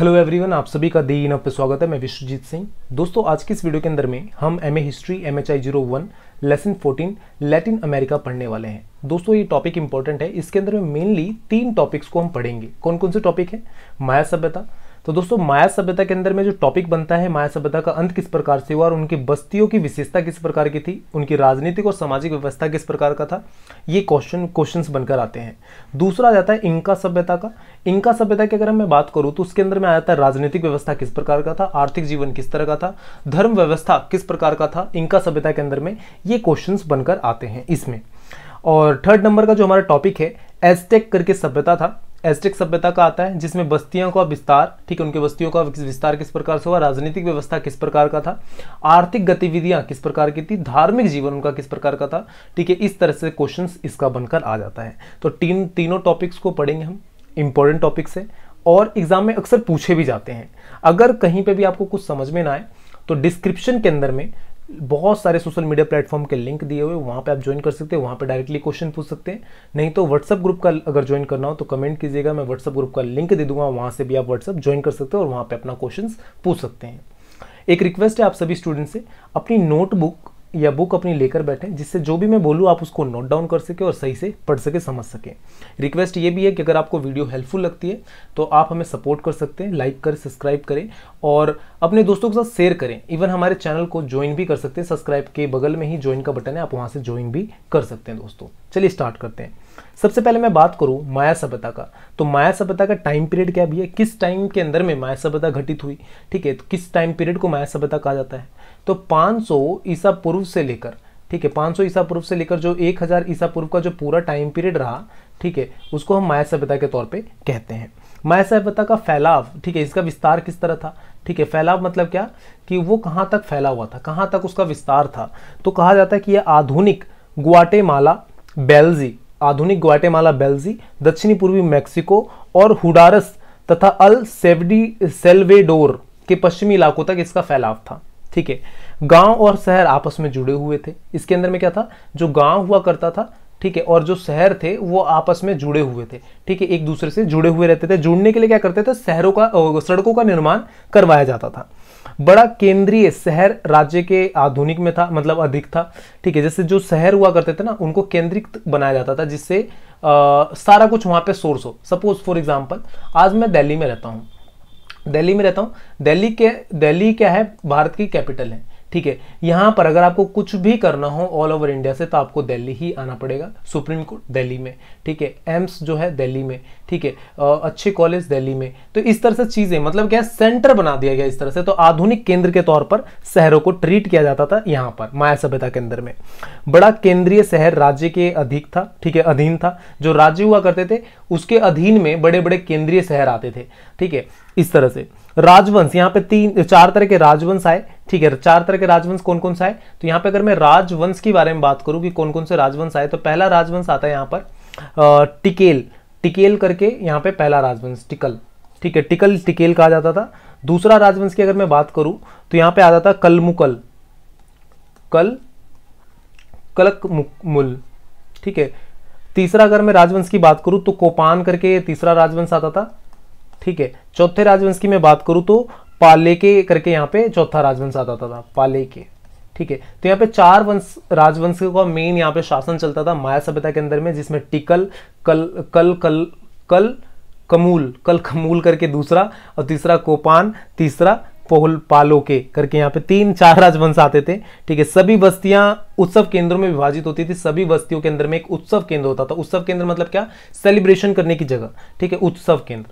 hello everyone आप सभी का दी इन पे स्वागत है मैं विश्वजीत सिंह दोस्तों आज की इस वीडियो के अंदर में हम M A history M H I zero one lesson fourteen Latin America पढ़ने वाले हैं दोस्तों ये टॉपिक इंपॉर्टेंट है इसके अंदर में मेनली तीन टॉपिक्स को हम पढ़ेंगे कौन कौन से टॉपिक है माया सभ्यता तो दोस्तों माया सभ्यता के अंदर में जो टॉपिक बनता है माया सभ्यता का अंत किस प्रकार से हुआ और उनकी बस्तियों की विशेषता किस प्रकार की थी उनकी राजनीतिक और सामाजिक व्यवस्था किस प्रकार का था ये क्वेश्चन क्वेश्चंस बनकर आते हैं दूसरा आ जाता है इंका सभ्यता का इंका सभ्यता की अगर मैं बात करूँ तो उसके अंदर में आ जाता है राजनीतिक व्यवस्था किस प्रकार का था आर्थिक जीवन किस तरह का था धर्म व्यवस्था किस प्रकार का था इंका सभ्यता के अंदर में ये क्वेश्चन बनकर आते हैं इसमें और थर्ड नंबर का जो हमारा टॉपिक है एजटेक करके सभ्यता था एस्टेक सभ्यता का आता है जिसमें बस्तियों का विस्तार ठीक है उनके बस्तियों का विस्तार किस प्रकार से हुआ राजनीतिक व्यवस्था किस प्रकार का था आर्थिक गतिविधियां किस प्रकार की थी धार्मिक जीवन उनका किस प्रकार का था ठीक है इस तरह से क्वेश्चन इसका बनकर आ जाता है तो तीन तीनों टॉपिक्स को पढ़ेंगे हम इंपॉर्टेंट टॉपिक्स है और एग्जाम में अक्सर पूछे भी जाते हैं अगर कहीं पर भी आपको कुछ समझ में ना आए तो डिस्क्रिप्शन के अंदर में बहुत सारे सोशल मीडिया प्लेटफॉर्म के लिंक दिए हुए वहाँ पे आप ज्वाइन कर सकते हैं वहाँ पे डायरेक्टली क्वेश्चन पूछ सकते हैं नहीं तो व्हाट्सअप ग्रुप का अगर ज्वाइन करना हो तो कमेंट कीजिएगा मैं व्हाट्सअप ग्रुप का लिंक दे दूंगा वहाँ से भी आप व्हाट्सअप ज्वाइन कर सकते हैं और वहाँ पर अपना क्वेश्चन पूछ सकते हैं एक रिक्वेस्ट है आप सभी स्टूडेंट से अपनी नोटबुक या बुक अपनी लेकर बैठें जिससे जो भी मैं बोलूँ आप उसको नोट डाउन कर सकें और सही से पढ़ सके समझ सकें रिक्वेस्ट ये भी है कि अगर आपको वीडियो हेल्पफुल लगती है तो आप हमें सपोर्ट कर सकते हैं लाइक करें सब्सक्राइब करें और अपने दोस्तों के साथ शेयर करें इवन हमारे चैनल को ज्वाइन भी कर सकते हैं सब्सक्राइब के बगल में ही ज्वाइन का बटन है आप वहाँ से ज्वाइन भी कर सकते हैं दोस्तों चलिए स्टार्ट करते हैं सबसे पहले मैं बात करूँ माया सभ्यता का तो माया सभ्यता का टाइम पीरियड क्या भी है किस टाइम के अंदर में माया सभ्यता घटित हुई ठीक है तो किस टाइम पीरियड को माया सभ्यता कहा जाता है तो 500 ईसा पूर्व से लेकर ठीक है 500 ईसा पूर्व से लेकर जो 1000 ईसा पूर्व का जो पूरा टाइम पीरियड रहा ठीक है उसको हम माया सभ्यता के तौर पर कहते हैं माया सभ्यता का फैलाव ठीक है इसका विस्तार किस तरह था ठीक है फैलाव मतलब क्या कि वो कहाँ तक फैला हुआ था कहाँ तक उसका विस्तार था तो कहा जाता है कि यह आधुनिक ग्वाटेमाला बेल्जी आधुनिक ग्वाटेमाला बेल्जी दक्षिणी पूर्वी मैक्सिको और हुडारस तथा अल सेवडी सेल्वेडोर के पश्चिमी इलाकों तक इसका फैलाव था ठीक है गांव और शहर आपस में जुड़े हुए थे इसके अंदर में क्या था जो गांव हुआ करता था ठीक है और जो शहर थे वो आपस में जुड़े हुए थे ठीक है एक दूसरे से जुड़े हुए रहते थे जुड़ने के लिए क्या करते थे शहरों का सड़कों का निर्माण करवाया जाता था बड़ा केंद्रीय शहर राज्य के आधुनिक में था मतलब अधिक था ठीक है जैसे जो शहर हुआ करते थे ना उनको केंद्रित बनाया जाता था जिससे सारा कुछ वहाँ पे सोर्स हो सपोज फॉर एग्जाम्पल आज मैं दिल्ली में रहता हूँ दिल्ली में रहता हूँ दिल्ली के दिल्ली क्या है भारत की कैपिटल है ठीक है यहाँ पर अगर आपको कुछ भी करना हो ऑल ओवर इंडिया से तो आपको दिल्ली ही आना पड़ेगा सुप्रीम कोर्ट दिल्ली में ठीक है एम्स जो है दिल्ली में ठीक है अच्छे कॉलेज दिल्ली में तो इस तरह से चीज़ें मतलब क्या सेंटर बना दिया गया इस तरह से तो आधुनिक केंद्र के तौर पर शहरों को ट्रीट किया जाता था यहाँ पर माया सभ्यता के अंदर में बड़ा केंद्रीय शहर राज्य के अधिक था ठीक है अधीन था जो राज्य हुआ करते थे उसके अधीन में बड़े बड़े केंद्रीय शहर आते थे ठीक है इस तरह से राजवंश यहां पे तीन चार तरह के राजवंश आए ठीक है चार तरह के राजवंश कौन कौन सा है तो यहां पे अगर मैं राजवंश के बारे में बात करूं कि कौन कौन से राजवंश आए तो पहला राजवंश आता है यहां पर टिकेल टिकेल करके यहां पे पहला राजवंश टिकल ठीक है टिकल टिकेल कहा जाता था दूसरा राजवंश की अगर मैं बात करूं तो यहां पर आ जाता कलमुकल कल कलक मुल ठीक है तीसरा अगर मैं राजवंश की बात करूं तो कोपान करके तीसरा राजवंश आता था ठीक है चौथे राजवंश की मैं बात करूँ तो पाले के करके यहाँ पे चौथा राजवंश आता था पाले के ठीक है तो यहाँ पे चार वंश राजवंश का मेन यहाँ पे शासन चलता था माया सभ्यता के अंदर में जिसमें टिकल कल कल कल कल कमूल कल खमूल करके दूसरा और तीसरा कोपान तीसरा पोहल पालो के करके यहाँ पे तीन चार राजवंश आते थे ठीक है सभी बस्तियां उत्सव केंद्रों में विभाजित होती थी सभी बस्तियों के अंदर में एक उत्सव केंद्र होता था उत्सव केंद्र मतलब क्या सेलिब्रेशन करने की जगह ठीक है उत्सव केंद्र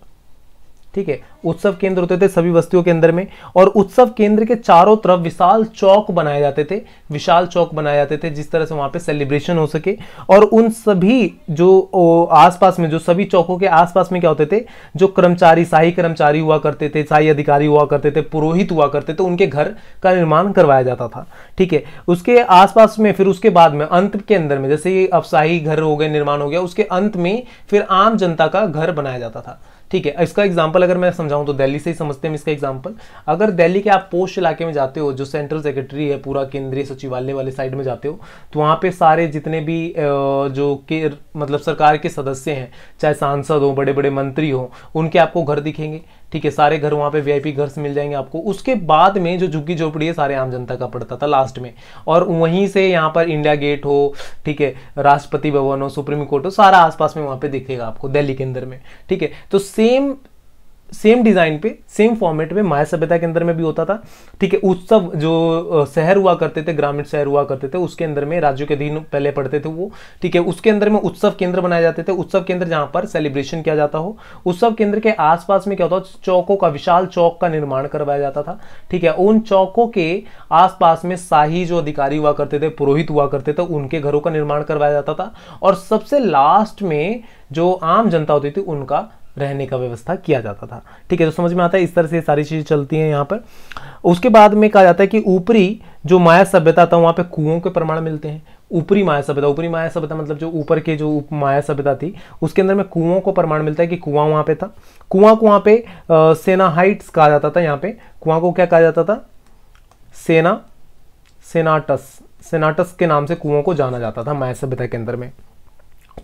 ठीक है उत्सव केंद्र होते थे सभी बस्तियों के अंदर में और उत्सव केंद्र के चारों तरफ विशाल चौक बनाए जाते थे विशाल चौक बनाए जाते थे जिस तरह से वहां पे सेलिब्रेशन हो सके और उन सभी जो आसपास में जो सभी चौकों के आसपास में क्या होते थे जो कर्मचारी शाही कर्मचारी हुआ करते थे शाही अधिकारी हुआ करते थे पुरोहित हुआ करते थे उनके घर का निर्माण करवाया जाता था ठीक है उसके आसपास में फिर उसके बाद में अंत के अंदर में जैसे अब शाही घर हो गए निर्माण हो गया उसके अंत में फिर आम जनता का घर बनाया जाता था ठीक है इसका एग्जाम्पल अगर मैं समझाऊँ तो दिल्ली से ही समझते हैं इसका एग्जाम्पल अगर दिल्ली के आप पोस्ट इलाके में जाते हो जो सेंट्रल सेक्रेटरी है पूरा केंद्रीय सचिवालय वाले साइड में जाते हो तो वहाँ पे सारे जितने भी जो के मतलब सरकार के सदस्य हैं चाहे सांसद हो बड़े बड़े मंत्री हो उनके आपको घर दिखेंगे ठीक है सारे घर वहाँ पे वीआईपी घर मिल जाएंगे आपको उसके बाद में जो झुग्गी झोपड़ी है सारे आम जनता का पड़ता था लास्ट में और वहीं से यहाँ पर इंडिया गेट हो ठीक है राष्ट्रपति भवन हो सुप्रीम कोर्ट हो सारा आसपास में वहां पे दिखेगा आपको दिल्ली के अंदर में ठीक है तो सेम सेम डिज़ाइन पे सेम फॉर्मेट में माया सभ्यता के अंदर में भी होता था ठीक है उत्सव जो शहर हुआ करते थे ग्रामीण शहर हुआ करते थे उसके अंदर में राज्यों के अधीन पहले पढ़ते थे वो ठीक है उसके अंदर में उत्सव केंद्र बनाए जाते थे उत्सव केंद्र जहाँ पर सेलिब्रेशन किया जाता हो उत्सव केंद्र के आसपास में क्या होता है चौकों का विशाल चौक का निर्माण करवाया जाता था ठीक है उन चौकों के आसपास में शाही जो अधिकारी हुआ करते थे पुरोहित हुआ करते थे उनके घरों का निर्माण करवाया जाता था और सबसे लास्ट में जो आम जनता होती थी उनका रहने का व्यवस्था किया जाता था ठीक है तो समझ में आता है इस तरह से सारी चीज़ें चलती हैं यहाँ पर उसके बाद में कहा जाता है कि ऊपरी जो माया सभ्यता था वहाँ पे कुओं के प्रमाण मिलते हैं ऊपरी माया सभ्यता ऊपरी माया सभ्यता मतलब जो ऊपर के जो माया सभ्यता थी उसके अंदर में कुओं को प्रमाण मिलता है कि कुआं वहाँ पे था कुआं को वहाँ पे सेना हाइट्स कहा जाता था यहाँ पे कुआं को क्या कहा जाता था सेना सेनाटस सेनाटस के नाम से कुओं को जाना जाता था माया सभ्यता के अंदर में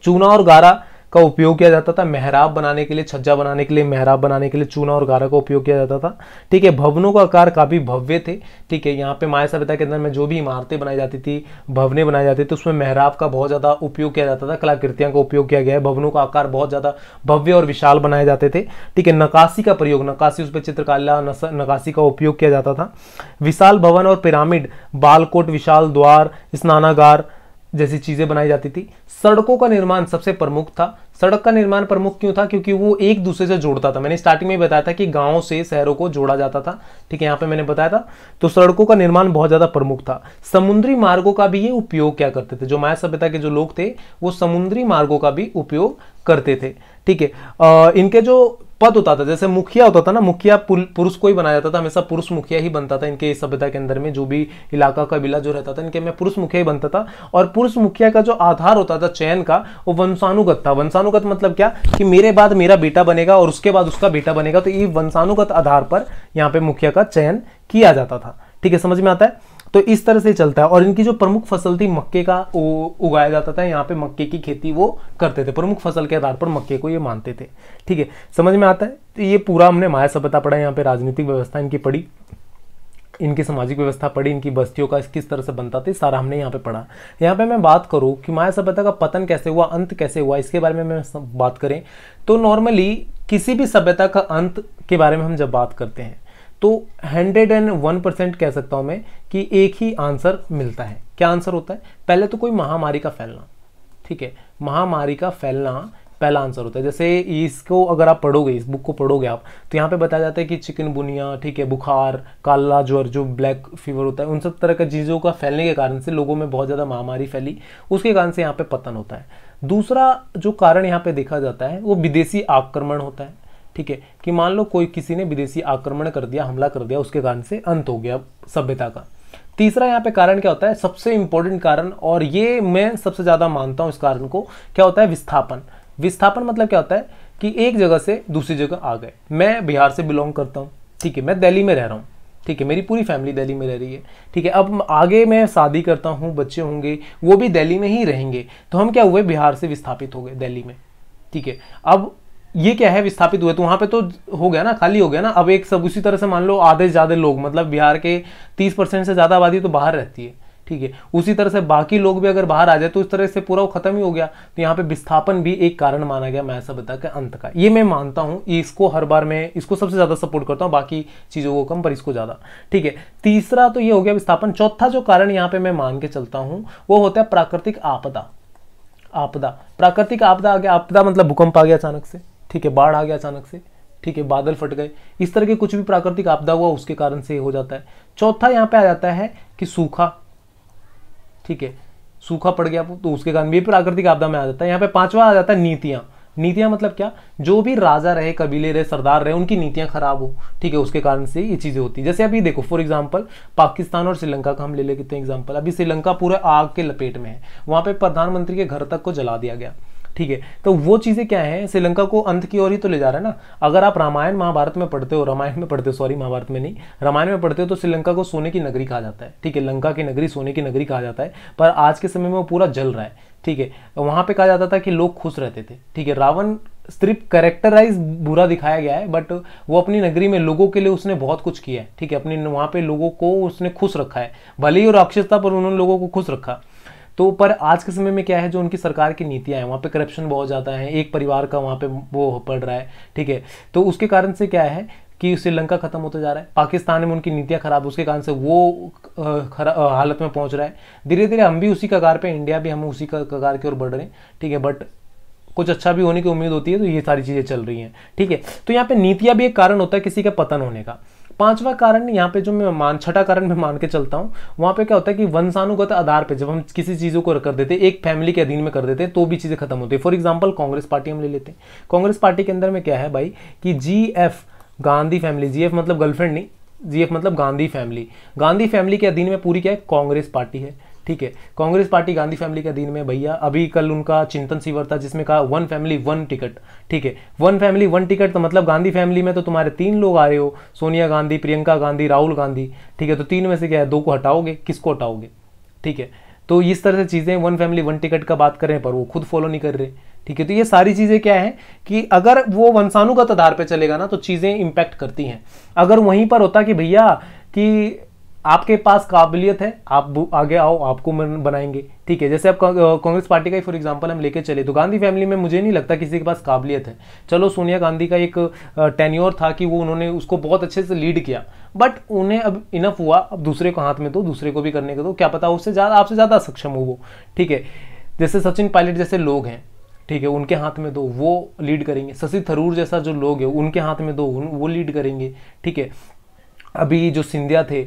चूना और गारा का उपयोग किया जाता था मेहराब बनाने के लिए छज्जा बनाने के लिए मेहराब बनाने के लिए चूना और गारा का उपयोग किया जाता था ठीक है भवनों का आकार काफ़ी भव्य थे ठीक है यहाँ पे माया सभ्यता के अंदर में जो भी इमारतें बनाई जाती थी भवने बनाए जाती थी उसमें मेहराब का बहुत ज़्यादा उपयोग किया जाता था कलाकृतियाँ का उपयोग किया गया है भवनों का आकार बहुत ज़्यादा भव्य और विशाल बनाए जाते थे ठीक है नकाशी का प्रयोग नकाशी उस पर चित्रकला नकाशी का उपयोग किया जाता था विशाल भवन और पिरामिड बालकोट विशाल द्वार स्नानागार जैसी चीज़ें बनाई जाती थी सड़कों का निर्माण सबसे प्रमुख था सड़क का निर्माण प्रमुख क्यों था क्योंकि वो एक दूसरे से जोड़ता था मैंने स्टार्टिंग में बताया था कि गांव से शहरों को जोड़ा जाता था ठीक है यहाँ पे मैंने बताया था तो सड़कों का निर्माण बहुत ज़्यादा प्रमुख था समुद्री मार्गों का भी ये उपयोग क्या करते थे जो माया सभ्यता के जो लोग थे वो समुद्री मार्गों का भी उपयोग करते थे ठीक है इनके जो पद होता था जैसे मुखिया होता था ना मुखिया पुरुष को ही बनाया जाता था हमेशा पुरुष मुखिया ही बनता था इनके सभ्यता के अंदर में जो भी इलाका कबीला जो रहता था इनके में पुरुष मुखिया ही बनता था और पुरुष मुखिया का जो आधार होता था चयन का वो वंशानुगत था वंशानुगत मतलब क्या कि मेरे बाद मेरा बेटा बनेगा और उसके बाद उसका बेटा बनेगा तो ये वंशानुगत आधार पर यहाँ पे मुखिया का चयन किया जाता था ठीक है समझ में आता है तो इस तरह से चलता है और इनकी जो प्रमुख फसल थी मक्के का उगाया जाता था यहाँ पे मक्के की खेती वो करते थे प्रमुख फसल के आधार पर मक्के को ये मानते थे ठीक है समझ में आता है तो ये पूरा हमने माया सभ्यता पढ़ा यहाँ पे राजनीतिक व्यवस्था इनकी पढ़ी इनकी सामाजिक व्यवस्था पढ़ी इनकी बस्तियों का किस तरह से बनता था सारा हमने यहाँ पे पढ़ा यहाँ पे मैं बात करूँ कि माया सभ्यता का पतन कैसे हुआ अंत कैसे हुआ इसके बारे में मैं बात करें तो नॉर्मली किसी भी सभ्यता का अंत के बारे में हम जब बात करते हैं तो 101 परसेंट कह सकता हूँ मैं कि एक ही आंसर मिलता है क्या आंसर होता है पहले तो कोई महामारी का फैलना ठीक है महामारी का फैलना पहला आंसर होता है जैसे इसको अगर आप पढ़ोगे इस बुक को पढ़ोगे आप तो यहाँ पे बताया जाता है कि चिकन बुनिया ठीक है बुखार काला ज्वर जो ब्लैक फीवर होता है उन सब तरह का चीज़ों का फैलने के कारण से लोगों में बहुत ज़्यादा महामारी फैली उसके कारण से यहाँ पे पतन होता है दूसरा जो कारण यहाँ पे देखा जाता है वो विदेशी आक्रमण होता है ठीक है कि मान लो कोई किसी ने विदेशी आक्रमण कर दिया हमला कर दिया उसके कारण से अंत हो गया सभ्यता का तीसरा यहाँ पे कारण क्या होता है सबसे इंपॉर्टेंट कारण और ये मैं सबसे ज़्यादा मानता हूँ इस कारण को क्या होता है विस्थापन विस्थापन मतलब क्या होता है कि एक जगह से दूसरी जगह आ गए मैं बिहार से बिलोंग करता हूँ ठीक है मैं दिल्ली में रह रहा हूँ ठीक है मेरी पूरी फैमिली दिल्ली में रह रही है ठीक है अब आगे मैं शादी करता हूँ बच्चे होंगे वो भी दिल्ली में ही रहेंगे तो हम क्या हुए बिहार से विस्थापित हो गए दिल्ली में ठीक है अब ये क्या है विस्थापित हुए तो वहां पे तो हो गया ना खाली हो गया ना अब एक सब उसी तरह से मान लो आधे से ज़्यादा लोग मतलब बिहार के तीस परसेंट से ज़्यादा आबादी तो बाहर रहती है ठीक है उसी तरह से बाकी लोग भी अगर बाहर आ जाए तो उस तरह से पूरा वो खत्म ही हो गया तो यहाँ पे विस्थापन भी एक कारण माना गया मैं सभ्यता के अंत का ये मैं मानता हूँ इसको हर बार मैं इसको सबसे ज़्यादा सपोर्ट करता हूँ बाकी चीज़ों को कम पर इसको ज़्यादा ठीक है तीसरा तो ये हो गया विस्थापन चौथा जो कारण यहाँ पे मैं मान के चलता हूँ वो होता है प्राकृतिक आपदा आपदा प्राकृतिक आपदा आ गया आपदा मतलब भूकंप आ गया अचानक से ठीक है बाढ़ आ गया अचानक से ठीक है बादल फट गए इस तरह के कुछ भी प्राकृतिक आपदा हुआ उसके कारण से हो जाता है चौथा यहाँ पे आ जाता है कि सूखा ठीक है सूखा पड़ गया तो उसके कारण भी प्राकृतिक आपदा में आ जाता है यहाँ पे पांचवा आ जाता है नीतियां नीतियां मतलब क्या जो भी राजा रहे कबीले रहे सरदार रहे उनकी नीतियां खराब हो ठीक है उसके कारण से ये चीजें होती है जैसे अभी देखो फॉर एग्जाम्पल पाकिस्तान और श्रीलंका का हम ले लेते हैं एग्जाम्पल अभी श्रीलंका पूरे आग के लपेट में है वहां पर प्रधानमंत्री के घर तक को जला दिया गया ठीक है तो वो चीज़ें क्या है श्रीलंका को अंत की ओर ही तो ले जा रहा है ना अगर आप रामायण महाभारत में पढ़ते हो रामायण में पढ़ते हो सॉरी महाभारत में नहीं रामायण में पढ़ते हो तो श्रीलंका को सोने की नगरी कहा जाता है ठीक है लंका की नगरी सोने की नगरी कहा जाता है पर आज के समय में वो पूरा जल रहा है ठीक है वहाँ पे कहा जाता था कि लोग खुश रहते थे ठीक है रावण सिर्फ करेक्टराइज बुरा दिखाया गया है बट वो अपनी नगरी में लोगों के लिए उसने बहुत कुछ किया है ठीक है अपने वहाँ पे लोगों को उसने खुश रखा है भले ही और राक्षस था पर उन्होंने लोगों को खुश रखा तो पर आज के समय में क्या है जो उनकी सरकार की नीतियाँ हैं वहाँ पर करप्शन बहुत ज़्यादा है एक परिवार का वहाँ पर वो पड़ रहा है ठीक है तो उसके कारण से क्या है कि श्रीलंका खत्म होता जा रहा है पाकिस्तान में उनकी नीतियाँ खराब उसके कारण से वो खरा हालत में पहुँच रहा है धीरे धीरे हम भी उसी कगार पर इंडिया भी हम उसी कगार की ओर बढ़ रहे हैं ठीक है बट कुछ अच्छा भी होने की उम्मीद होती है तो ये सारी चीज़ें चल रही हैं ठीक है तो यहाँ पे नीतियाँ भी एक कारण होता है किसी का पतन होने का पांचवा कारण यहाँ पे जो मैं मान छठा कारण मैं मान के चलता हूँ वहाँ पे क्या होता है कि वंशानुगत आधार पे जब हम किसी चीज़ों को कर देते एक फैमिली के अधीन में कर देते तो भी चीज़ें खत्म होती है फॉर एग्जाम्पल कांग्रेस पार्टी हम ले लेते हैं कांग्रेस पार्टी के अंदर में क्या है भाई कि G F Gandhi family G F मतलब गर्लफ्रेंड नहीं जी एफ मतलब गांधी फैमिली गांधी फैमिली के अधीन में पूरी क्या है कांग्रेस पार्टी है ठीक है कांग्रेस पार्टी गांधी फैमिली के दिन में भैया अभी कल उनका चिंतन शिविर था जिसमें कहा वन फैमिली वन टिकट ठीक है वन फैमिली वन टिकट तो मतलब गांधी फैमिली में तो तुम्हारे तीन लोग आ रहे हो सोनिया गांधी प्रियंका गांधी राहुल गांधी ठीक है तो तीन में से क्या है दो को हटाओगे किसको हटाओगे ठीक है तो इस तरह से चीज़ें वन फैमिली वन टिकट का बात करें पर वो खुद फॉलो नहीं कर रहे ठीक है तो ये सारी चीज़ें क्या है कि अगर वो वंशानुगत आधार पर चलेगा ना तो चीज़ें इम्पैक्ट करती हैं अगर वहीं पर होता कि भैया कि आपके पास काबिलियत है आप आगे आओ आपको बनाएंगे ठीक है जैसे आप कांग्रेस पार्टी का ही फॉर एग्जांपल हम लेके चले तो गांधी फैमिली में मुझे नहीं लगता किसी के पास काबिलियत है चलो सोनिया गांधी का एक टेन्योर था कि वो उन्होंने उसको बहुत अच्छे से लीड किया बट उन्हें अब इनफ हुआ अब दूसरे को हाथ में दो दूसरे को भी करने के दो क्या पता उससे ज़्यादा आपसे ज़्यादा सक्षम हो वो ठीक है जैसे सचिन पायलट जैसे लोग हैं ठीक है उनके हाथ में दो वो लीड करेंगे शशि थरूर जैसा जो लोग है उनके हाथ में दो वो लीड करेंगे ठीक है अभी जो सिंधिया थे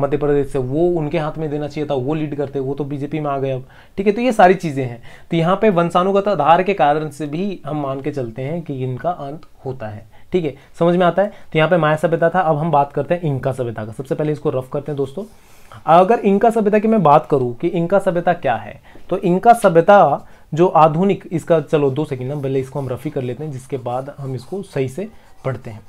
मध्य प्रदेश से वो उनके हाथ में देना चाहिए था वो लीड करते वो तो बीजेपी में आ गए अब ठीक है तो ये सारी चीज़ें हैं तो यहाँ पे वंशानुगत आधार के कारण से भी हम मान के चलते हैं कि इनका अंत होता है ठीक है समझ में आता है तो यहाँ पे माया सभ्यता था अब हम बात करते हैं इनका सभ्यता का सबसे पहले इसको रफ करते हैं दोस्तों अगर इनका सभ्यता की मैं बात करूँ कि इनका सभ्यता क्या है तो इनका सभ्यता जो आधुनिक इसका चलो दो सेकेंड ना पहले इसको हम रफी कर लेते हैं जिसके बाद हम इसको सही से पढ़ते हैं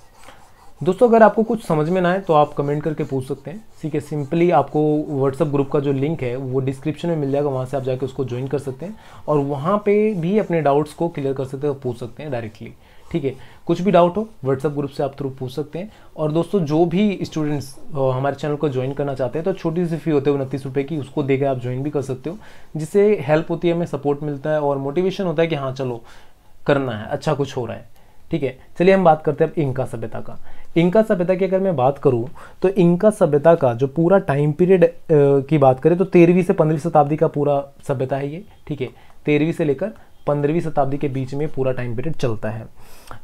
दोस्तों अगर आपको कुछ समझ में ना आए तो आप कमेंट करके पूछ सकते हैं ठीक है सिंपली आपको व्हाट्सअप ग्रुप का जो लिंक है वो डिस्क्रिप्शन में मिल जाएगा वहाँ से आप जाके उसको ज्वाइन कर सकते हैं और वहाँ पे भी अपने डाउट्स को क्लियर कर सकते हैं और पूछ सकते हैं डायरेक्टली ठीक है कुछ भी डाउट हो व्हाट्सअप ग्रुप से आप थ्रू पूछ सकते हैं और दोस्तों जो भी स्टूडेंट्स हमारे चैनल को ज्वाइन करना चाहते हैं तो छोटी सी फी होते है उनतीस रुपये की उसको देकर आप ज्वाइन भी कर सकते हो जिससे हेल्प होती है हमें सपोर्ट मिलता है और मोटिवेशन होता है कि हाँ चलो करना है अच्छा कुछ हो रहा है ठीक है चलिए हम बात करते हैं अब इंका सभ्यता का इनका सभ्यता की अगर मैं बात करूँ तो इनका सभ्यता का जो पूरा टाइम पीरियड की बात करें तो तेरहवीं से पंद्रहवीं शताब्दी का पूरा सभ्यता है ये ठीक है तेरहवीं से लेकर पंद्रहवीं शताब्दी के बीच में पूरा टाइम पीरियड चलता है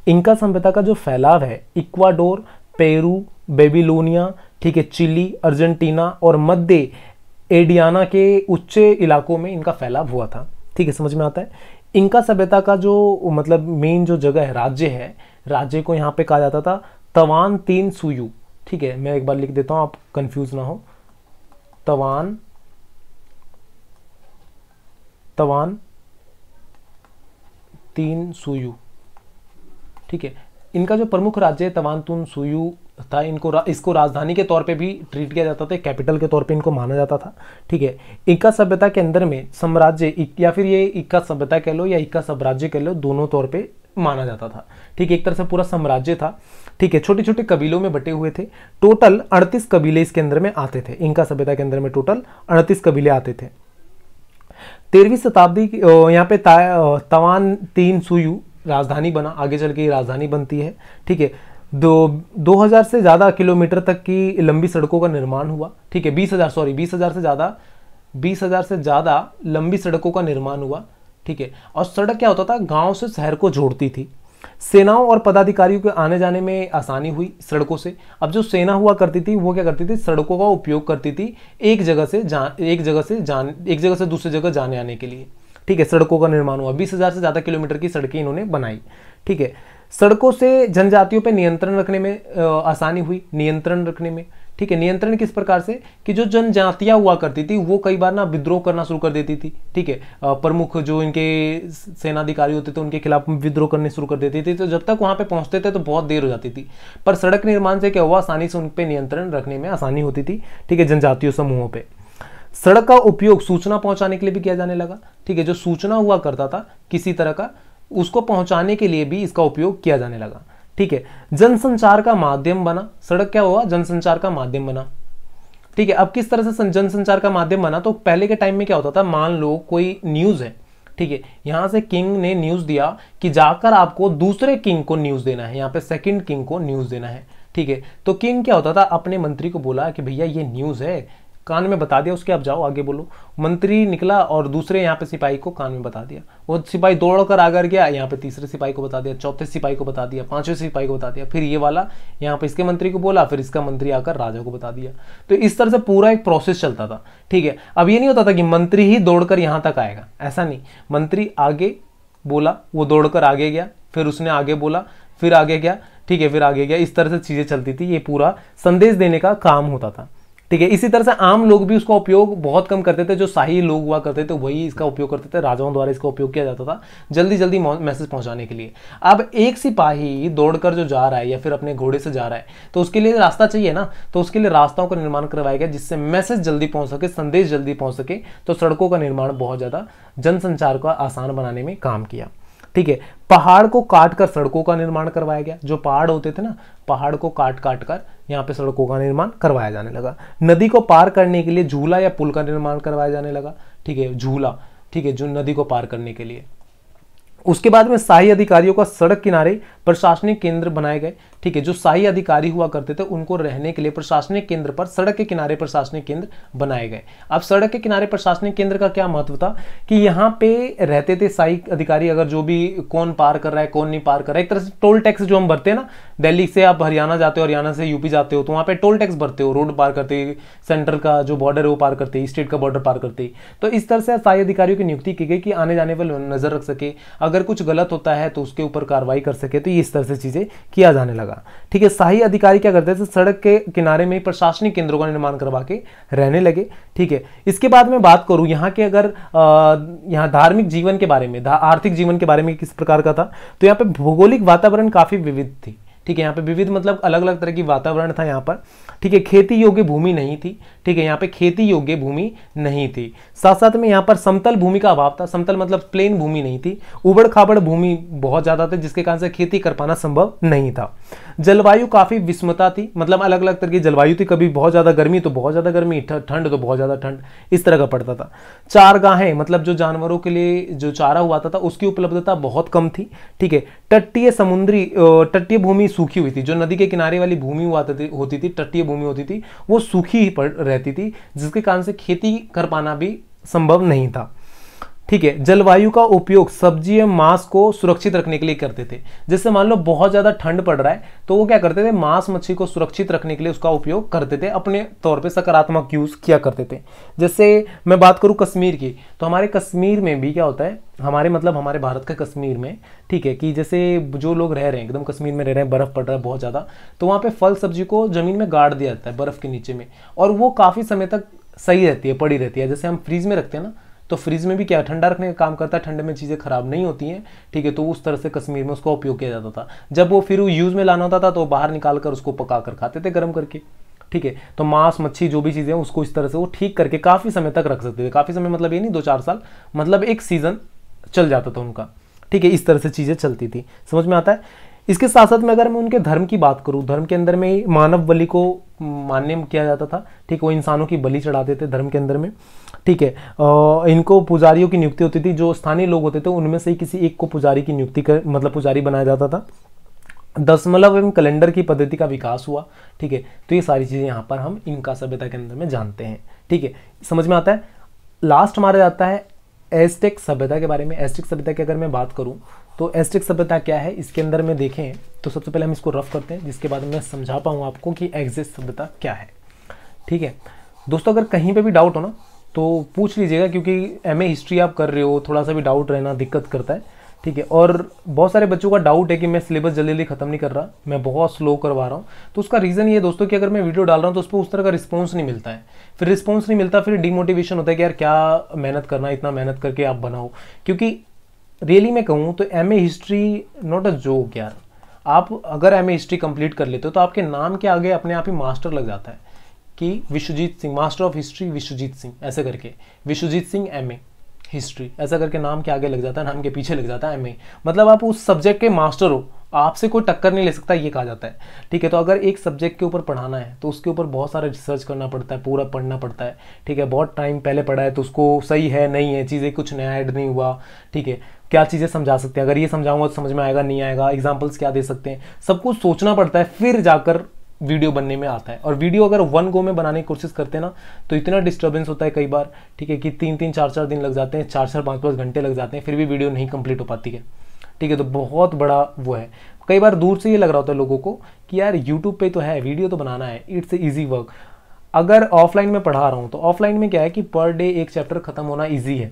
इनका सभ्यता का जो फैलाव है इक्वाडोर पेरू बेबीलोनिया ठीक है चिली अर्जेंटीना और मध्य एडियाना के उच्च इलाकों में इनका फैलाव हुआ था ठीक है समझ में आता है इनका सभ्यता का जो मतलब मेन जो जगह है राज्य है राज्य को यहाँ पे कहा जाता था तवान तीन सुयू ठीक है मैं एक बार लिख देता हूं आप कंफ्यूज ना हो तवान तवान तीन सुयू ठीक है इनका जो प्रमुख राज्य है तवान तुन सुयू था इनको रा, इसको राजधानी के तौर पे भी ट्रीट किया जाता था कैपिटल के तौर पे इनको माना जाता था ठीक है इक्का सभ्यता के अंदर में साम्राज्य या फिर ये इक्का सभ्यता कह लो या इक्का साम्राज्य कह लो दोनों तौर पे माना जाता था ठीक है एक तरह से पूरा साम्राज्य था ठीक है छोटे छोटे कबीलों में बटे हुए थे टोटल अड़तीस कबीले इसके अंदर में आते थे इनका सभ्यता के अंदर में टोटल अड़तीस कबीले आते थे तेरहवीं शताब्दी यहाँ पे तवान तीन सुयु राजधानी बना आगे चल के राजधानी बनती है ठीक है दो दो हज़ार से ज़्यादा किलोमीटर तक की लंबी सड़कों का निर्माण हुआ ठीक है बीस हज़ार सॉरी बीस हज़ार से ज़्यादा बीस हज़ार से ज़्यादा लंबी सड़कों का निर्माण हुआ ठीक है और सड़क क्या होता था गांव से शहर को जोड़ती थी सेनाओं और पदाधिकारियों के आने जाने में आसानी हुई सड़कों से अब जो सेना हुआ करती थी वो क्या करती थी सड़कों का उपयोग करती थी एक जगह से जा एक जगह से जान एक जगह से दूसरी जगह जाने आने के लिए ठीक है सड़कों का निर्माण हुआ बीस हज़ार से ज़्यादा किलोमीटर की सड़कें इन्होंने बनाई ठीक है सड़कों से जनजातियों पर नियंत्रण रखने में आसानी हुई नियंत्रण रखने में ठीक है नियंत्रण किस प्रकार से कि जो जनजातियां हुआ करती थी वो कई बार ना विद्रोह करना शुरू कर देती थी ठीक है प्रमुख जो इनके सेनाधिकारी होते थे उनके खिलाफ विद्रोह करने शुरू कर देती थी तो जब तक वहां पे पहुंचते थे तो बहुत देर हो जाती थी पर सड़क निर्माण से क्या हुआ आसानी से उन पर नियंत्रण रखने में आसानी होती थी ठीक है जनजातीय समूहों पर सड़क का उपयोग सूचना पहुंचाने के लिए भी किया जाने लगा ठीक है जो सूचना हुआ करता था किसी तरह का उसको पहुंचाने के लिए भी इसका उपयोग किया जाने लगा ठीक है जनसंचार का माध्यम बना सड़क क्या हुआ जनसंचार का माध्यम बना ठीक है अब किस तरह से जनसंचार का माध्यम बना तो पहले के टाइम में क्या होता था मान लो कोई न्यूज है ठीक है यहां से किंग ने न्यूज दिया कि जाकर आपको दूसरे किंग को न्यूज देना है यहां पे सेकंड किंग को न्यूज देना है ठीक है तो किंग क्या होता था अपने मंत्री को बोला कि भैया ये न्यूज है कान में बता दिया उसके आप जाओ आगे बोलो मंत्री निकला और दूसरे यहाँ पे सिपाही को कान में बता दिया वो सिपाही दौड़ कर आगर गया यहाँ पे तीसरे सिपाही को बता दिया चौथे सिपाही को बता दिया पांचवें सिपाही को बता दिया फिर ये वाला यहाँ पे इसके मंत्री को बोला फिर इसका मंत्री आकर राजा को बता दिया तो इस तरह से पूरा एक प्रोसेस चलता था ठीक है अब ये नहीं होता था कि मंत्री ही दौड़कर यहाँ तक आएगा ऐसा नहीं मंत्री आगे बोला वो दौड़कर आगे गया फिर उसने आगे बोला फिर आगे गया ठीक है फिर आगे गया इस तरह से चीज़ें चलती थी ये पूरा संदेश देने का काम होता था ठीक है इसी तरह से आम लोग भी उसका उपयोग बहुत कम करते थे जो शाही लोग हुआ करते थे वही इसका उपयोग करते थे राजाओं द्वारा इसका उपयोग किया जाता था जल्दी जल्दी मैसेज पहुंचाने के लिए अब एक सिपाही दौड़कर जो जा रहा है या फिर अपने घोड़े से जा रहा है तो उसके लिए रास्ता चाहिए ना तो उसके लिए रास्ताओं का निर्माण करवाया गया जिससे मैसेज जल्दी पहुंच सके संदेश जल्दी पहुंच सके तो सड़कों का निर्माण बहुत ज़्यादा जनसंचार को आसान बनाने में काम किया ठीक है पहाड़ को काट कर सड़कों का निर्माण करवाया गया जो पहाड़ होते थे ना पहाड़ को काट काट कर यहाँ पे सड़कों का निर्माण करवाया जाने लगा नदी को पार करने के लिए झूला या पुल का निर्माण करवाया जाने लगा ठीक है झूला ठीक है जो नदी को पार करने के लिए उसके बाद में शाही अधिकारियों का सड़क किनारे प्रशासनिक केंद्र बनाए गए ठीक है जो शाही अधिकारी हुआ करते थे उनको रहने के लिए प्रशासनिक केंद्र पर सड़क के किनारे प्रशासनिक केंद्र बनाए गए अब सड़क के किनारे प्रशासनिक केंद्र का क्या महत्व था कि यहाँ पे रहते थे शाही अधिकारी अगर जो भी कौन पार कर रहा है कौन नहीं पार कर रहा है एक तरह से टोल टैक्स जो हम भरते हैं ना दिल्ली से आप हरियाणा जाते हो हरियाणा से यूपी जाते हो तो वहाँ पे टोल टैक्स भरते हो रोड पार करते सेंटर का जो बॉर्डर है वो पार करते स्टेट का बॉर्डर पार करते तो इस तरह से शाही अधिकारियों की नियुक्ति की गई कि आने जाने पर नजर रख सके अगर अगर कुछ गलत होता है तो उसके ऊपर कार्रवाई कर सके तो ये इस तरह से चीज़ें किया जाने लगा ठीक है शाही अधिकारी क्या करते थे सड़क के किनारे में प्रशासनिक केंद्रों का निर्माण करवा के रहने लगे ठीक है इसके बाद मैं बात करूँ यहाँ के अगर यहाँ धार्मिक जीवन के बारे में आर्थिक जीवन के बारे में किस प्रकार का था तो यहाँ पर भौगोलिक वातावरण काफ़ी विविध थी ठीक है यहाँ पे विविध मतलब अलग अलग तरह की वातावरण था यहाँ पर ठीक है खेती योग्य भूमि नहीं थी ठीक है यहाँ पे खेती योग्य भूमि नहीं थी साथ साथ में यहाँ पर समतल भूमि का अभाव था समतल मतलब प्लेन भूमि नहीं थी उबड़ खाबड़ भूमि बहुत ज़्यादा थी जिसके कारण से खेती कर पाना संभव नहीं था जलवायु काफ़ी विषमता थी मतलब अलग अलग तरह की जलवायु थी कभी बहुत ज़्यादा गर्मी तो बहुत ज़्यादा गर्मी ठंड तो बहुत ज़्यादा ठंड इस तरह का पड़ता था चार गाहें मतलब जो जानवरों के लिए जो चारा हुआ था उसकी उपलब्धता बहुत कम थी ठीक है तटीय समुद्री तटीय भूमि सूखी हुई थी जो नदी के किनारे वाली भूमि हुआ होती थी तटीय भूमि होती थी वो सूखी रहती थी जिसके कारण से खेती कर पाना भी संभव नहीं था ठीक है जलवायु का उपयोग सब्जी या मांस को सुरक्षित रखने के लिए करते थे जैसे मान लो बहुत ज़्यादा ठंड पड़ रहा है तो वो क्या करते थे मांस मच्छी को सुरक्षित रखने के लिए उसका उपयोग करते थे अपने तौर पे सकारात्मक यूज़ किया करते थे जैसे मैं बात करूँ कश्मीर की तो हमारे कश्मीर में भी क्या होता है हमारे मतलब हमारे भारत के कश्मीर में ठीक है कि जैसे जो लोग रह रहे हैं एकदम कश्मीर में रह रहे हैं बर्फ़ पड़ रहा है बहुत ज़्यादा तो वहाँ पे फल सब्जी को ज़मीन में गाड़ दिया जाता है बर्फ़ के नीचे में और वो काफ़ी समय तक सही रहती है पड़ी रहती है जैसे हम फ्रीज में रखते हैं ना तो फ्रिज में भी क्या ठंडा रखने का काम करता है ठंडे में चीज़ें खराब नहीं होती हैं ठीक है तो उस तरह से कश्मीर में उसका उपयोग किया जाता था जब वो फिर यूज़ में लाना होता था तो बाहर निकाल कर उसको पका कर खाते थे गर्म करके ठीक है तो मांस मच्छी जो भी चीज़ें उसको इस तरह से वो ठीक करके काफ़ी समय तक रख सकते थे काफ़ी समय मतलब ये नहीं दो चार साल मतलब एक सीज़न चल जाता था उनका ठीक है इस तरह से चीज़ें चलती थी समझ में आता है इसके साथ साथ में अगर मैं उनके धर्म की बात करूँ धर्म के अंदर में मानव बलि को मान्य किया जाता था ठीक वो इंसानों की बलि चढ़ाते थे धर्म के अंदर में ठीक है इनको पुजारियों की नियुक्ति होती थी जो स्थानीय लोग होते थे उनमें से ही किसी एक को पुजारी की नियुक्ति कर मतलब पुजारी बनाया जाता था दशमलव एवं कैलेंडर की पद्धति का विकास हुआ ठीक है तो ये सारी चीज़ें यहाँ पर हम इनका सभ्यता के अंदर में जानते हैं ठीक है समझ में आता है लास्ट हमारा जाता है एस्टेक सभ्यता के बारे में एस्टेक सभ्यता की अगर मैं बात करूँ तो एस्टिक सभ्यता क्या है इसके अंदर में देखें तो सबसे पहले हम इसको रफ करते हैं जिसके बाद मैं समझा पाऊँ आपको कि एग्जिस्ट सभ्यता क्या है ठीक है दोस्तों अगर कहीं पे भी डाउट हो ना तो पूछ लीजिएगा क्योंकि एम हिस्ट्री आप कर रहे हो थोड़ा सा भी डाउट रहना दिक्कत करता है ठीक है और बहुत सारे बच्चों का डाउट है कि मैं सिलेबस जल्दी जल्दी खत्म नहीं कर रहा मैं बहुत स्लो करवा रहा हूँ तो उसका रीज़न ये दोस्तों कि अगर मैं वीडियो डाल रहा हूँ तो उस पर उस तरह का रिस्पॉन्स नहीं मिलता है फिर रिस्पॉन्स नहीं मिलता फिर डिमोटिवेशन होता है कि यार क्या मेहनत करना इतना मेहनत करके आप बनाओ क्योंकि रियली मैं कहूँ तो M A history not a joke यार आप अगर एम ए हिस्ट्री कंप्लीट कर लेते हो तो आपके नाम के आगे अपने आप ही मास्टर लग जाता है कि Vishwajeet Singh master of history Vishwajeet Singh ऐसे करके Vishwajeet Singh M A history ऐसा करके नाम के आगे लग जाता है नाम के पीछे लग जाता है एम ए मतलब आप उस सब्जेक्ट के मास्टर हो आपसे कोई टक्कर नहीं ले सकता ये कहा जाता है ठीक है तो अगर एक सब्जेक्ट के ऊपर पढ़ाना है तो उसके ऊपर बहुत सारा रिसर्च करना पड़ता है पूरा पढ़ना पड़ता है ठीक है बहुत टाइम पहले पढ़ा है तो उसको सही है नहीं है चीज़ें कुछ नया ऐड नहीं हुआ ठीक है क्या चीज़ें समझा सकते हैं अगर ये समझाऊंगा तो समझ में आएगा नहीं आएगा एग्जाम्पल्स क्या दे सकते हैं सब कुछ सोचना पड़ता है फिर जाकर वीडियो बनने में आता है और वीडियो अगर वन गो में बनाने की कोशिश करते हैं ना तो इतना डिस्टर्बेंस होता है कई बार ठीक है कि तीन तीन चार चार दिन लग जाते हैं चार चार पाँच पाँच घंटे लग जाते हैं फिर भी वीडियो नहीं कंप्लीट हो पाती है ठीक है तो बहुत बड़ा वो है कई बार दूर से ये लग रहा होता है लोगों को कि यार यूट्यूब पे तो है वीडियो तो बनाना है इट्स ए ईजी वर्क अगर ऑफलाइन में पढ़ा रहा हूँ तो ऑफलाइन में क्या है कि पर डे एक चैप्टर खत्म होना ईजी है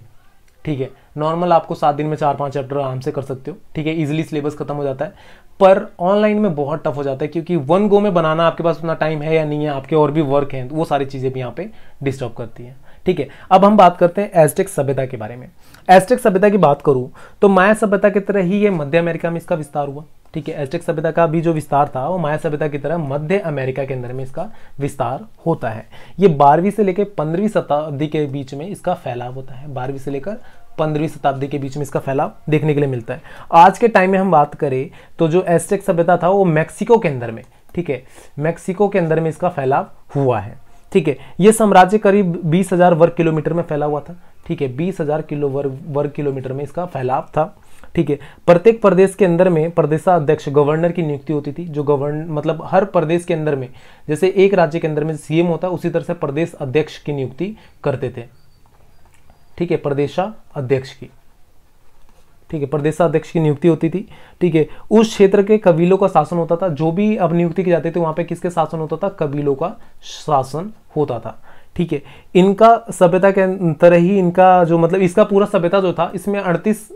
ठीक है नॉर्मल आपको सात दिन में चार पाँच चैप्टर आराम से कर सकते हो ठीक है इजिली सिलेबस खत्म हो जाता है पर ऑनलाइन में बहुत टफ हो जाता है क्योंकि वन गो में बनाना आपके पास उतना टाइम है या नहीं है आपके और भी वर्क हैं वो सारी चीज़ें भी यहाँ पे डिस्टर्ब करती हैं ठीक है अब हम बात करते हैं एस्टेक सभ्यता के बारे में एस्टेक सभ्यता की बात करूँ तो माया सभ्यता की तरह ही ये मध्य अमेरिका में इसका विस्तार हुआ ठीक है एस्टेक सभ्यता का भी जो विस्तार था वो माया सभ्यता की तरह मध्य अमेरिका के अंदर में इसका विस्तार होता है ये बारहवीं से लेकर पंद्रहवीं शताब्दी के बीच में इसका फैलाव होता है बारहवीं से लेकर पंद्रहवीं शताब्दी के बीच में इसका फैलाव देखने के लिए मिलता है आज के टाइम में हम बात करें तो जो एस्टेक सभ्यता था वो मैक्सिको के अंदर में ठीक है मैक्सिको के अंदर में इसका फैलाव हुआ है ठीक है ये साम्राज्य करीब बीस हजार वर्ग किलोमीटर में फैला हुआ था ठीक है बीस हजार किलो वर्ग वर्ग किलोमीटर में इसका फैलाव था ठीक है प्रत्येक प्रदेश के अंदर में प्रदेशाध्यक्ष गवर्नर की नियुक्ति होती थी जो गवर्नर मतलब हर प्रदेश के अंदर में जैसे एक राज्य के अंदर में सीएम होता उसी तरह से प्रदेश अध्यक्ष की नियुक्ति करते थे ठीक है प्रदेशाध्यक्ष की ठीक है प्रदेशाध्यक्ष की नियुक्ति होती थी ठीक है उस क्षेत्र के कबीलों का शासन होता था जो भी अब नियुक्ति की जाती थी वहां पे किसके शासन होता था कबीलों का शासन होता था ठीक है इनका सभ्यता के तरह ही इनका जो मतलब इसका पूरा सभ्यता जो था इसमें अड़तीस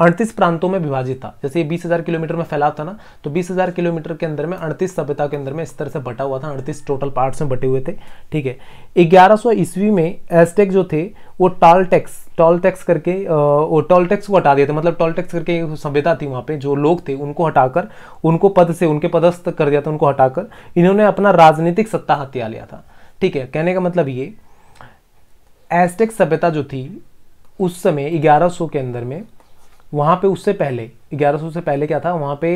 अड़तीस प्रांतों में विभाजित था जैसे ये बीस हज़ार किलोमीटर में फैला था ना तो बीस हज़ार किलोमीटर के अंदर में अड़तीस सभ्यता के अंदर में इस तरह से बटा हुआ था अड़तीस टोटल पार्ट्स में बटे हुए थे ठीक है ग्यारह सौ ईस्वी में एस्टेक जो थे वो टॉल टैक्स टॉल टैक्स करके वो टॉल टैक्स को हटा दिया था मतलब टॉल टैक्स करके सभ्यता थी वहाँ पे जो लोग थे उनको हटाकर उनको पद से उनके पदस्थ कर दिया था उनको हटाकर इन्होंने अपना राजनीतिक सत्ता हत्या लिया था ठीक है कहने का मतलब ये एस्टेक सभ्यता जो थी उस समय ग्यारह के अंदर में वहाँ पे उससे पहले 1100 से पहले क्या था वहाँ पे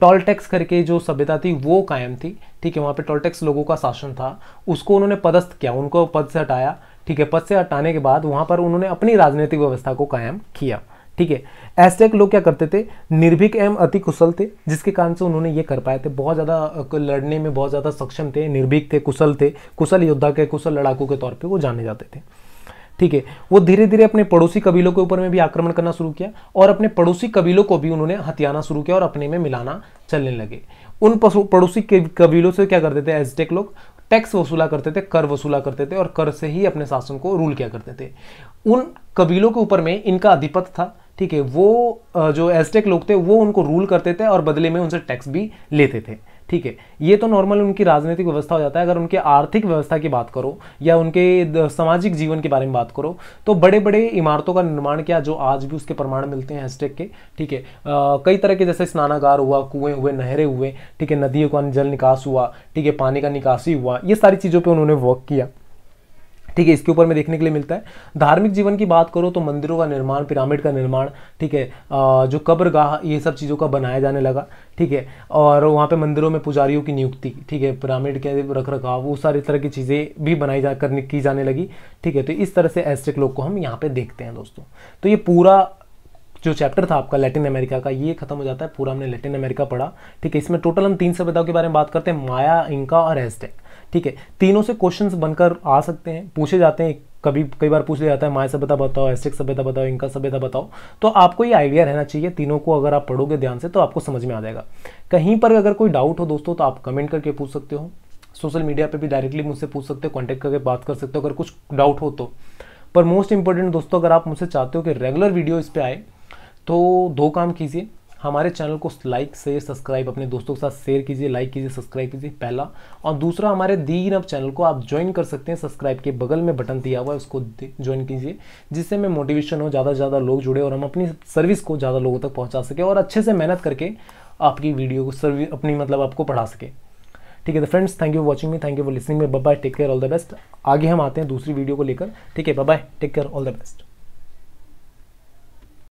टॉलटेक्स करके जो सभ्यता थी वो कायम थी ठीक है वहाँ पे टॉलटेक्स लोगों का शासन था उसको उन्होंने पदस्थ किया उनको पद से हटाया ठीक है पद से हटाने के बाद वहाँ पर उन्होंने अपनी राजनीतिक व्यवस्था को कायम किया ठीक है ऐसे लोग क्या करते थे निर्भीक एवं अति कुशल थे जिसके कारण से उन्होंने ये कर पाए थे बहुत ज़्यादा लड़ने में बहुत ज़्यादा सक्षम थे निर्भीक थे कुशल थे कुशल योद्धा के कुशल लड़ाकू के तौर पर वो जाने जाते थे ठीक है वो धीरे धीरे अपने पड़ोसी कबीलों के ऊपर में भी आक्रमण करना शुरू किया और अपने पड़ोसी कबीलों को भी उन्होंने हथियाना शुरू किया और अपने में मिलाना चलने लगे उन पड़ोसी कबीलों से क्या करते थे एजटेक लोग टैक्स वसूला करते थे कर वसूला करते थे और कर से ही अपने शासन को रूल किया करते थे उन कबीलों के ऊपर में इनका अधिपत था ठीक है वो जो एजटेक लोग थे वो उनको रूल करते थे और बदले में उनसे टैक्स भी लेते थे ठीक है ये तो नॉर्मल उनकी राजनीतिक व्यवस्था हो जाता है अगर उनके आर्थिक व्यवस्था की बात करो या उनके सामाजिक जीवन के बारे में बात करो तो बड़े बड़े इमारतों का निर्माण किया जो आज भी उसके प्रमाण मिलते हैं हैशटैग के ठीक है कई तरह के जैसे स्नानागार हुआ कुएं हुए नहरें हुए ठीक है नदियों का जल निकास हुआ ठीक है पानी का निकासी हुआ ये सारी चीज़ों पर उन्होंने वर्क किया ठीक है इसके ऊपर में देखने के लिए मिलता है धार्मिक जीवन की बात करो तो मंदिरों का निर्माण पिरामिड का निर्माण ठीक है जो कब्रगाह ये सब चीज़ों का बनाया जाने लगा ठीक है और वहाँ पे मंदिरों में पुजारियों की नियुक्ति ठीक है पिरामिड के रख रखाव वो सारी तरह की चीज़ें भी बनाई जा करने की जाने लगी ठीक है तो इस तरह से एस्ट्रिक लोग को हम यहाँ पर देखते हैं दोस्तों तो ये पूरा जो चैप्टर था आपका लैटिन अमेरिका का ये खत्म हो जाता है पूरा हमने लैटिन अमेरिका पढ़ा ठीक है इसमें टोटल हम तीन सभ्यताओं के बारे में बात करते हैं माया इंका और एस्टेक ठीक है तीनों से क्वेश्चन बनकर आ सकते हैं पूछे जाते हैं कभी कई बार पूछ लिया जाता है माया सभ्यता बताओ एस्टिक सभ्यता बताओ इनका सभ्यता बताओ तो आपको ये आइडिया रहना चाहिए तीनों को अगर आप पढ़ोगे ध्यान से तो आपको समझ में आ जाएगा कहीं पर अगर कोई डाउट हो दोस्तों तो आप कमेंट करके पूछ सकते हो सोशल मीडिया पे भी डायरेक्टली मुझसे पूछ सकते हो कॉन्टैक्ट करके बात कर सकते हो अगर कुछ डाउट हो तो पर मोस्ट इंपॉर्टेंट दोस्तों अगर आप मुझसे चाहते हो कि रेगुलर वीडियो इस पर आए तो दो काम कीजिए हमारे चैनल को लाइक शेयर सब्सक्राइब अपने दोस्तों के साथ शेयर कीजिए लाइक कीजिए सब्सक्राइब कीजिए पहला और दूसरा हमारे दीन अब चैनल को आप ज्वाइन कर सकते हैं सब्सक्राइब के बगल में बटन दिया हुआ है उसको ज्वाइन कीजिए जिससे हमें मोटिवेशन हो ज़्यादा से ज़्यादा लोग जुड़े और हम अपनी सर्विस को ज़्यादा लोगों तक पहुँचा सके और अच्छे से मेहनत करके आपकी वीडियो को सर्विस अपनी मतलब आपको पढ़ा सके ठीक है तो friends thank you watching me thank you for listening me bye take care all the best आगे हम आते हैं दूसरी वीडियो को लेकर ठीक है bye take care all the best